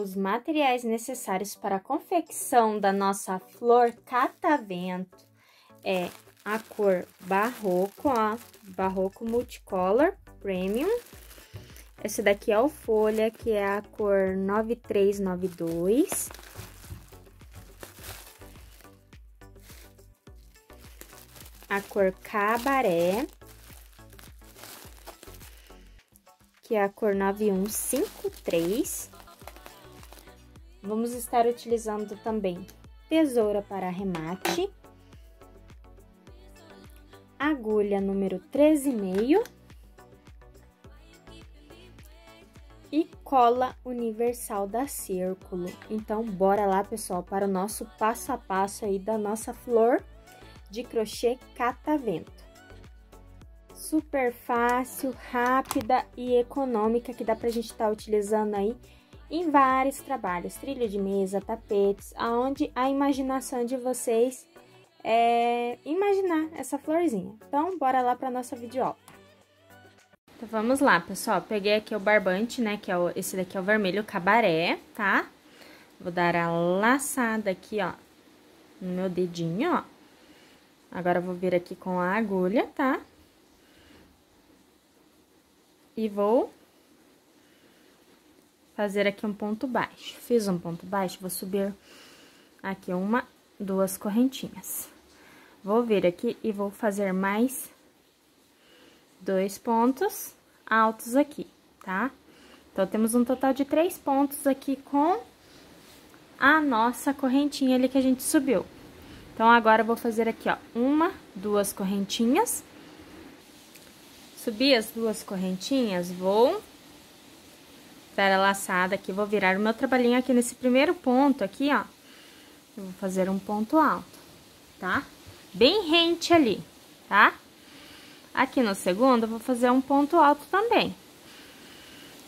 os materiais necessários para a confecção da nossa flor catavento é a cor barroco, ó, barroco multicolor premium. Essa daqui é o folha, que é a cor 9392. A cor cabaré, que é a cor 9153. Vamos estar utilizando também tesoura para arremate, agulha número 13,5 e cola universal da Círculo. Então, bora lá, pessoal, para o nosso passo a passo aí da nossa flor de crochê catavento. Super fácil, rápida e econômica que dá pra gente estar tá utilizando aí em vários trabalhos, trilha de mesa, tapetes, aonde a imaginação de vocês é imaginar essa florzinha. Então, bora lá para nossa videoaula. Então, vamos lá, pessoal. Peguei aqui o barbante, né, que é o, esse daqui é o vermelho cabaré, tá? Vou dar a laçada aqui, ó, no meu dedinho, ó. Agora, vou vir aqui com a agulha, tá? E vou fazer aqui um ponto baixo. Fiz um ponto baixo, vou subir aqui uma, duas correntinhas. Vou vir aqui e vou fazer mais dois pontos altos aqui, tá? Então, temos um total de três pontos aqui com a nossa correntinha ali que a gente subiu. Então, agora, eu vou fazer aqui, ó, uma, duas correntinhas. Subi as duas correntinhas, vou espera laçada aqui, vou virar o meu trabalhinho aqui nesse primeiro ponto aqui, ó. Eu vou fazer um ponto alto, tá? Bem rente ali, tá? Aqui no segundo, eu vou fazer um ponto alto também.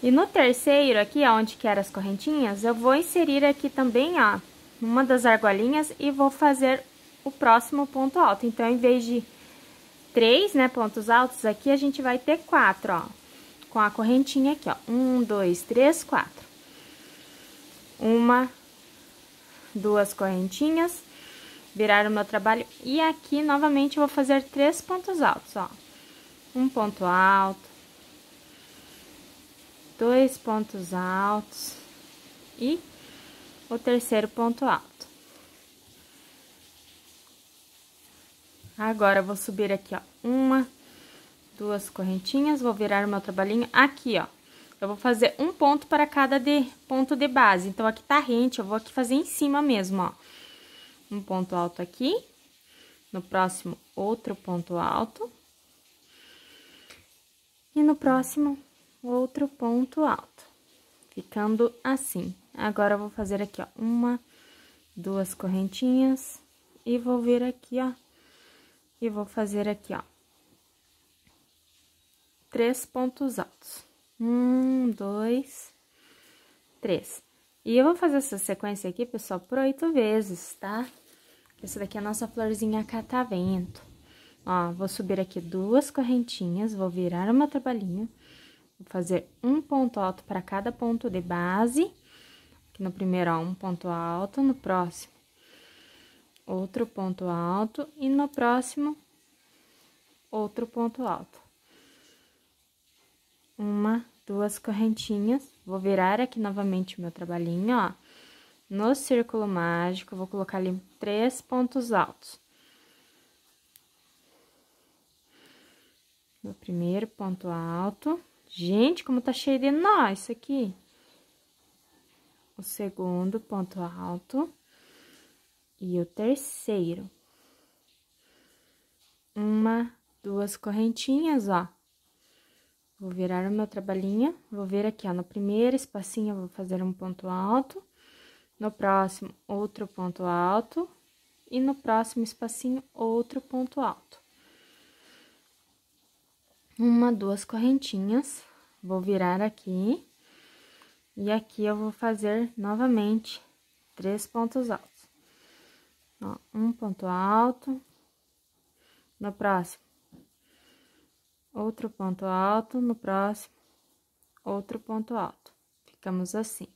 E no terceiro aqui, ó, onde que era as correntinhas, eu vou inserir aqui também, ó, uma das argolinhas e vou fazer o próximo ponto alto. Então, em vez de três, né, pontos altos aqui, a gente vai ter quatro, ó com a correntinha aqui, ó. Um, dois, três, quatro. Uma, duas correntinhas, virar o meu trabalho. E aqui, novamente, eu vou fazer três pontos altos, ó. Um ponto alto, dois pontos altos e o terceiro ponto alto. Agora, eu vou subir aqui, ó, uma, duas correntinhas, vou virar o meu trabalhinho aqui, ó. Eu vou fazer um ponto para cada de, ponto de base. Então, aqui tá rente, eu vou aqui fazer em cima mesmo, ó. Um ponto alto aqui. No próximo, outro ponto alto. E no próximo, outro ponto alto. Ficando assim. Agora, eu vou fazer aqui, ó, uma, duas correntinhas. E vou vir aqui, ó. E vou fazer aqui, ó, três pontos altos. Um, dois, três. E eu vou fazer essa sequência aqui, pessoal, por oito vezes, tá? Essa daqui é a nossa florzinha catavento. Ó, vou subir aqui duas correntinhas, vou virar uma trabalhinha, vou fazer um ponto alto para cada ponto de base. Aqui no primeiro, ó, um ponto alto, no próximo, outro ponto alto, e no próximo, outro ponto alto uma, duas correntinhas. Vou virar aqui novamente o meu trabalhinho, ó. No círculo mágico, vou colocar ali três pontos altos. o primeiro ponto alto. Gente, como tá cheio de nó isso aqui. O segundo ponto alto. E o terceiro. Uma, duas correntinhas, ó. Vou virar o meu trabalhinho, vou vir aqui, ó, no primeiro espacinho eu vou fazer um ponto alto, no próximo outro ponto alto e no próximo espacinho outro ponto alto. Uma, duas correntinhas, vou virar aqui e aqui eu vou fazer novamente três pontos altos. Ó, um ponto alto, no próximo outro ponto alto, no próximo, outro ponto alto. Ficamos assim.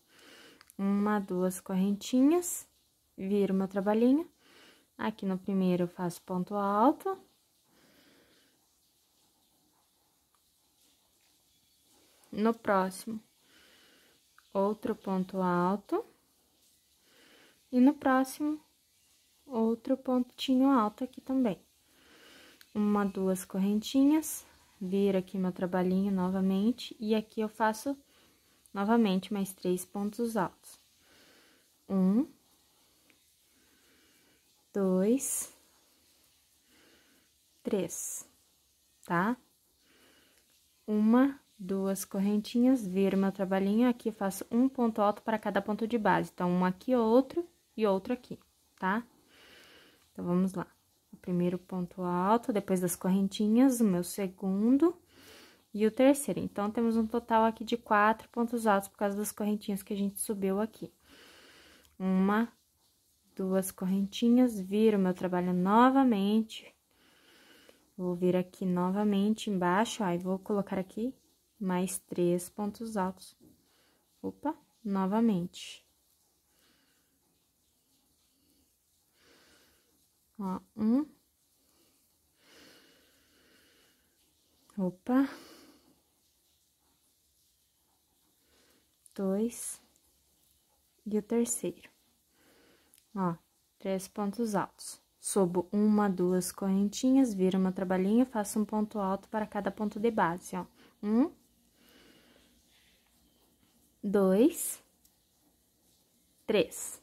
Uma, duas correntinhas, viro meu trabalhinho. Aqui no primeiro eu faço ponto alto. No próximo, outro ponto alto. E no próximo, outro pontinho alto aqui também. Uma, duas correntinhas, vir aqui meu trabalhinho novamente, e aqui eu faço novamente mais três pontos altos. Um, dois, três, tá? Uma, duas correntinhas, viro meu trabalhinho, aqui faço um ponto alto para cada ponto de base. Então, um aqui, outro e outro aqui, tá? Então, vamos lá primeiro ponto alto, depois das correntinhas, o meu segundo e o terceiro. Então, temos um total aqui de quatro pontos altos por causa das correntinhas que a gente subiu aqui. Uma, duas correntinhas, viro meu trabalho novamente. Vou vir aqui novamente embaixo, ó, e vou colocar aqui mais três pontos altos. Opa, novamente. Ó, um, Opa. Dois. E o terceiro. Ó, três pontos altos. Sobo uma, duas correntinhas, viro uma trabalhinha, faço um ponto alto para cada ponto de base, ó. Um. Dois. Três.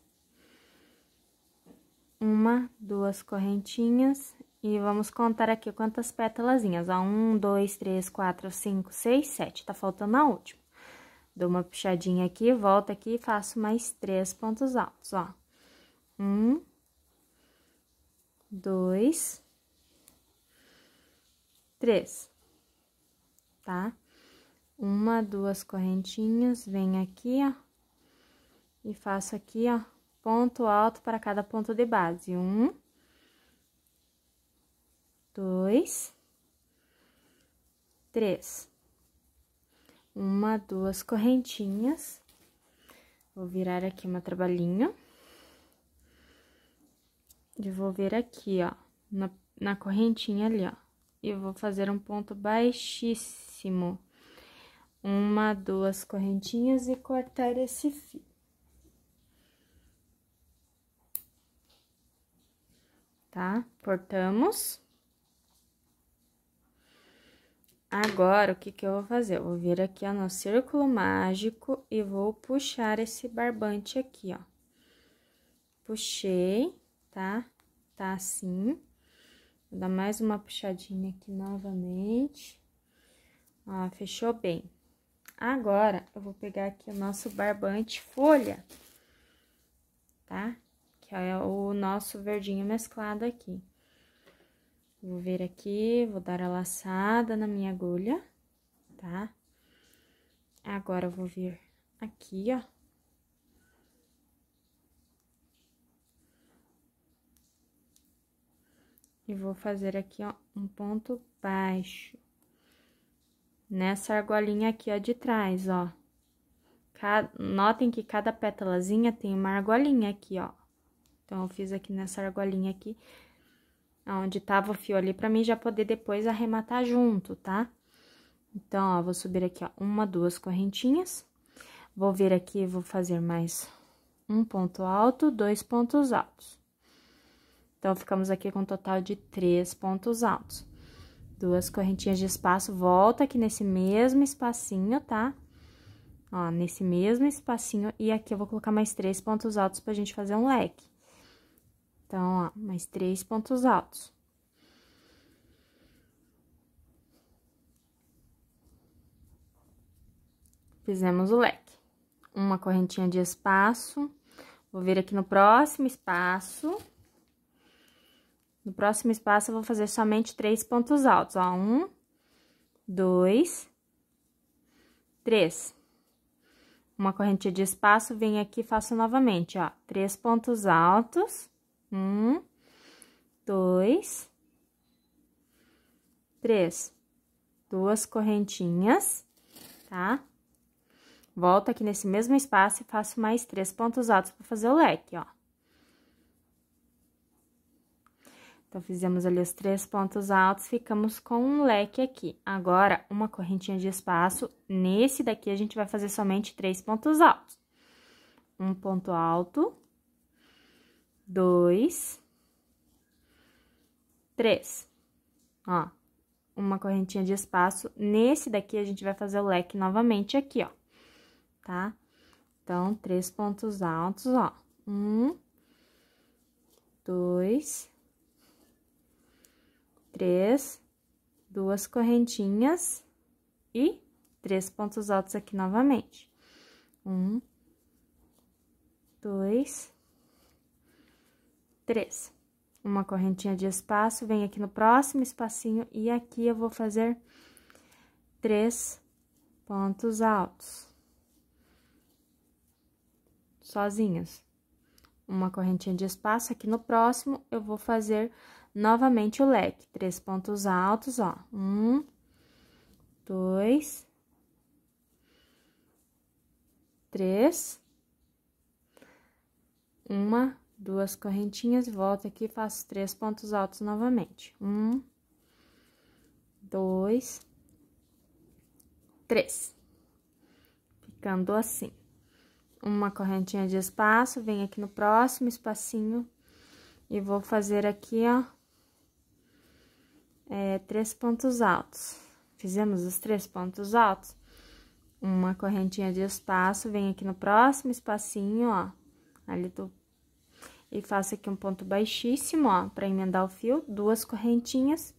Uma, duas correntinhas, e vamos contar aqui quantas pétalazinhas, ó. Um, dois, três, quatro, cinco, seis, sete. Tá faltando a última. Dou uma puxadinha aqui, volto aqui e faço mais três pontos altos, ó. Um, dois, três, tá? Uma, duas correntinhas, vem aqui, ó, e faço aqui, ó, ponto alto para cada ponto de base. Um, dois, três. Uma, duas correntinhas. Vou virar aqui uma trabalhinha. E vou vir aqui, ó, na, na correntinha ali, ó. E vou fazer um ponto baixíssimo. Uma, duas correntinhas e cortar esse fio. Tá? Cortamos. Agora, o que que eu vou fazer? Eu vou vir aqui, ó, no círculo mágico e vou puxar esse barbante aqui, ó. Puxei, tá? Tá assim. Vou dar mais uma puxadinha aqui novamente. Ó, fechou bem. Agora, eu vou pegar aqui o nosso barbante folha, tá? Que é o nosso verdinho mesclado aqui. Vou ver aqui, vou dar a laçada na minha agulha, tá? Agora, eu vou vir aqui, ó. E vou fazer aqui, ó, um ponto baixo. Nessa argolinha aqui, ó, de trás, ó. notem que cada pétalazinha tem uma argolinha aqui, ó. Então, eu fiz aqui nessa argolinha aqui Onde tava o fio ali, pra mim já poder depois arrematar junto, tá? Então, ó, vou subir aqui, ó, uma, duas correntinhas. Vou vir aqui, vou fazer mais um ponto alto, dois pontos altos. Então, ficamos aqui com um total de três pontos altos. Duas correntinhas de espaço, volta aqui nesse mesmo espacinho, tá? Ó, nesse mesmo espacinho, e aqui eu vou colocar mais três pontos altos pra gente fazer um leque. Então, ó, mais três pontos altos. Fizemos o leque. Uma correntinha de espaço. Vou vir aqui no próximo espaço. No próximo espaço, eu vou fazer somente três pontos altos, ó. Um, dois, três. Uma correntinha de espaço, venho aqui e faço novamente, ó. Três pontos altos. Um, dois, três. Duas correntinhas, tá? Volto aqui nesse mesmo espaço e faço mais três pontos altos para fazer o leque, ó. Então, fizemos ali os três pontos altos, ficamos com um leque aqui. Agora, uma correntinha de espaço, nesse daqui a gente vai fazer somente três pontos altos. Um ponto alto, dois, três. Ó, uma correntinha de espaço. Nesse daqui, a gente vai fazer o leque novamente aqui, ó, tá? Então, três pontos altos, ó. Um, dois, três, duas correntinhas e três pontos altos aqui novamente. Um, dois, três. Uma correntinha de espaço, vem aqui no próximo espacinho e aqui eu vou fazer três pontos altos. Sozinhos. Uma correntinha de espaço, aqui no próximo eu vou fazer novamente o leque. Três pontos altos, ó. Um, dois, três, uma duas correntinhas, volto aqui, faço três pontos altos novamente. Um, dois, três. Ficando assim. Uma correntinha de espaço, venho aqui no próximo espacinho e vou fazer aqui, ó, é, três pontos altos. Fizemos os três pontos altos? Uma correntinha de espaço, venho aqui no próximo espacinho, ó, ali do e faço aqui um ponto baixíssimo, ó, para emendar o fio, duas correntinhas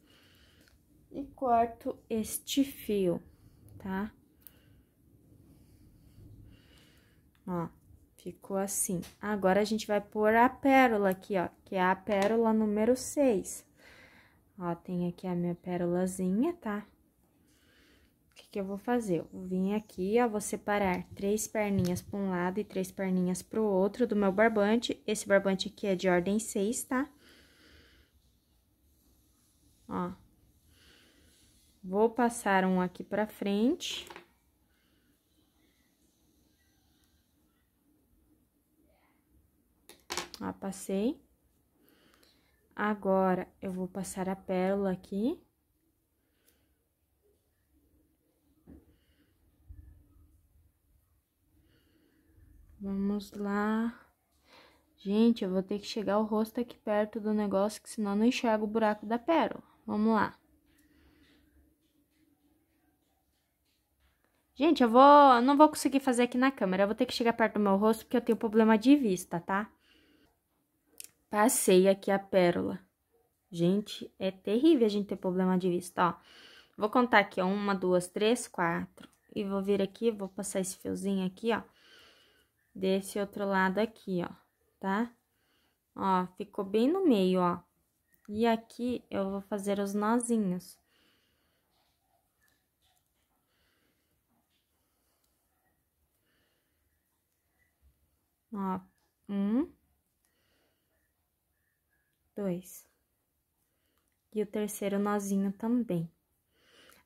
e corto este fio, tá? Ó, ficou assim. Agora, a gente vai pôr a pérola aqui, ó, que é a pérola número 6. Ó, tem aqui a minha pérolazinha, tá? O que, que eu vou fazer? Eu vim aqui, ó, vou separar três perninhas para um lado e três perninhas para o outro do meu barbante. Esse barbante aqui é de ordem 6, tá? Ó. Vou passar um aqui para frente. Ó, passei. Agora, eu vou passar a pérola aqui. Vamos lá. Gente, eu vou ter que chegar o rosto aqui perto do negócio, que senão não enxergo o buraco da pérola. Vamos lá. Gente, eu vou, não vou conseguir fazer aqui na câmera, eu vou ter que chegar perto do meu rosto, porque eu tenho problema de vista, tá? Passei aqui a pérola. Gente, é terrível a gente ter problema de vista, ó. Vou contar aqui, ó, uma, duas, três, quatro. E vou vir aqui, vou passar esse fiozinho aqui, ó desse outro lado aqui, ó, tá? Ó, ficou bem no meio, ó. E aqui eu vou fazer os nozinhos. Ó, um, dois. E o terceiro nozinho também.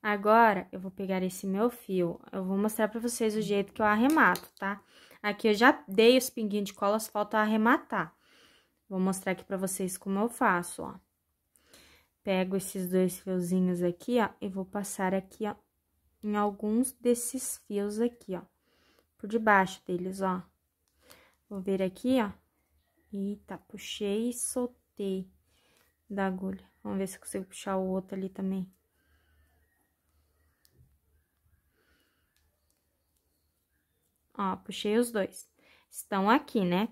Agora, eu vou pegar esse meu fio, eu vou mostrar pra vocês o jeito que eu arremato, tá? Tá? Aqui eu já dei os pinguinhos de cola, só falta arrematar. Vou mostrar aqui pra vocês como eu faço, ó. Pego esses dois fiozinhos aqui, ó, e vou passar aqui, ó, em alguns desses fios aqui, ó. Por debaixo deles, ó. Vou ver aqui, ó. Eita, puxei e soltei da agulha. Vamos ver se eu consigo puxar o outro ali também. Ó, puxei os dois. Estão aqui, né?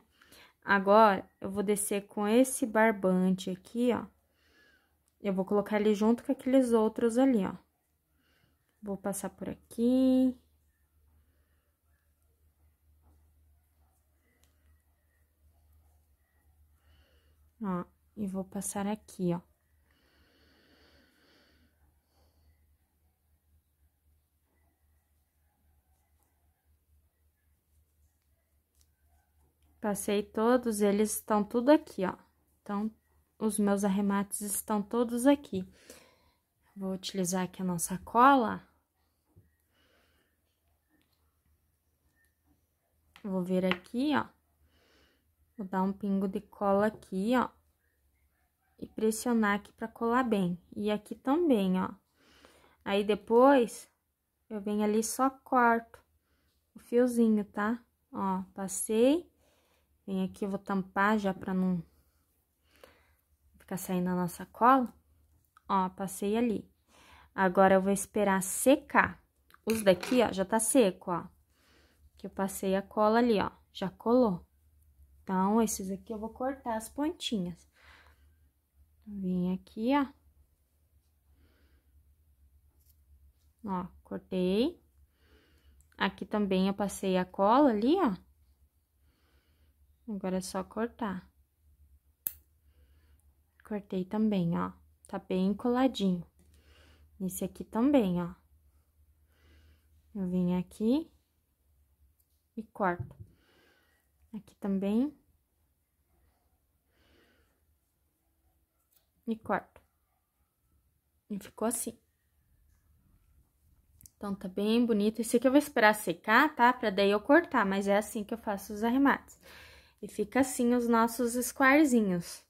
Agora, eu vou descer com esse barbante aqui, ó. Eu vou colocar ele junto com aqueles outros ali, ó. Vou passar por aqui. Ó, e vou passar aqui, ó. Passei todos, eles estão tudo aqui, ó. Então, os meus arremates estão todos aqui. Vou utilizar aqui a nossa cola. Vou vir aqui, ó. Vou dar um pingo de cola aqui, ó. E pressionar aqui pra colar bem. E aqui também, ó. Aí, depois, eu venho ali só corto o fiozinho, tá? Ó, passei Vem aqui, eu vou tampar já pra não ficar saindo a nossa cola. Ó, passei ali. Agora, eu vou esperar secar. Os daqui, ó, já tá seco, ó. Que eu passei a cola ali, ó. Já colou. Então, esses aqui eu vou cortar as pontinhas. Vim aqui, ó. Ó, cortei. Aqui também eu passei a cola ali, ó. Agora é só cortar. Cortei também, ó. Tá bem coladinho. Esse aqui também, ó. Eu venho aqui e corto. Aqui também. E corto. E ficou assim. Então, tá bem bonito. Esse aqui eu vou esperar secar, tá? Pra daí eu cortar, mas é assim que eu faço os arremates. E fica assim os nossos squarezinhos.